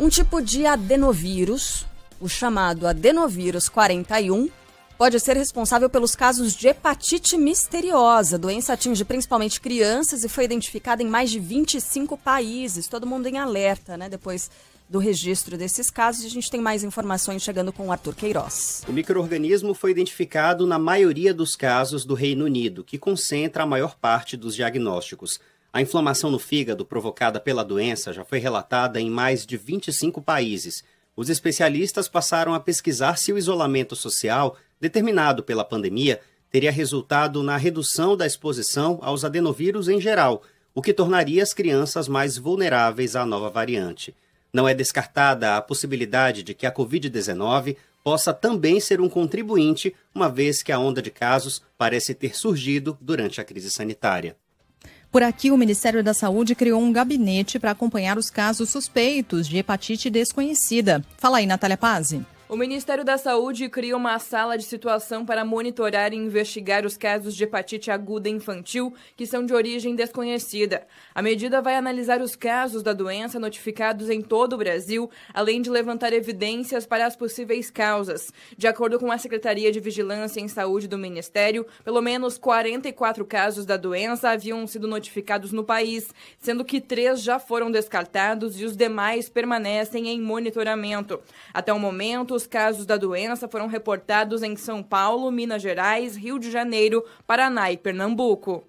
Um tipo de adenovírus, o chamado adenovírus 41, pode ser responsável pelos casos de hepatite misteriosa. A doença atinge principalmente crianças e foi identificada em mais de 25 países. Todo mundo em alerta, né? Depois do registro desses casos. A gente tem mais informações chegando com o Arthur Queiroz. O microorganismo foi identificado na maioria dos casos do Reino Unido, que concentra a maior parte dos diagnósticos. A inflamação no fígado provocada pela doença já foi relatada em mais de 25 países. Os especialistas passaram a pesquisar se o isolamento social, determinado pela pandemia, teria resultado na redução da exposição aos adenovírus em geral, o que tornaria as crianças mais vulneráveis à nova variante. Não é descartada a possibilidade de que a Covid-19 possa também ser um contribuinte, uma vez que a onda de casos parece ter surgido durante a crise sanitária. Por aqui, o Ministério da Saúde criou um gabinete para acompanhar os casos suspeitos de hepatite desconhecida. Fala aí, Natália Pazzi. O Ministério da Saúde cria uma sala de situação para monitorar e investigar os casos de hepatite aguda infantil que são de origem desconhecida. A medida vai analisar os casos da doença notificados em todo o Brasil, além de levantar evidências para as possíveis causas. De acordo com a Secretaria de Vigilância em Saúde do Ministério, pelo menos 44 casos da doença haviam sido notificados no país, sendo que três já foram descartados e os demais permanecem em monitoramento. Até o momento, Novos casos da doença foram reportados em São Paulo, Minas Gerais, Rio de Janeiro, Paraná e Pernambuco.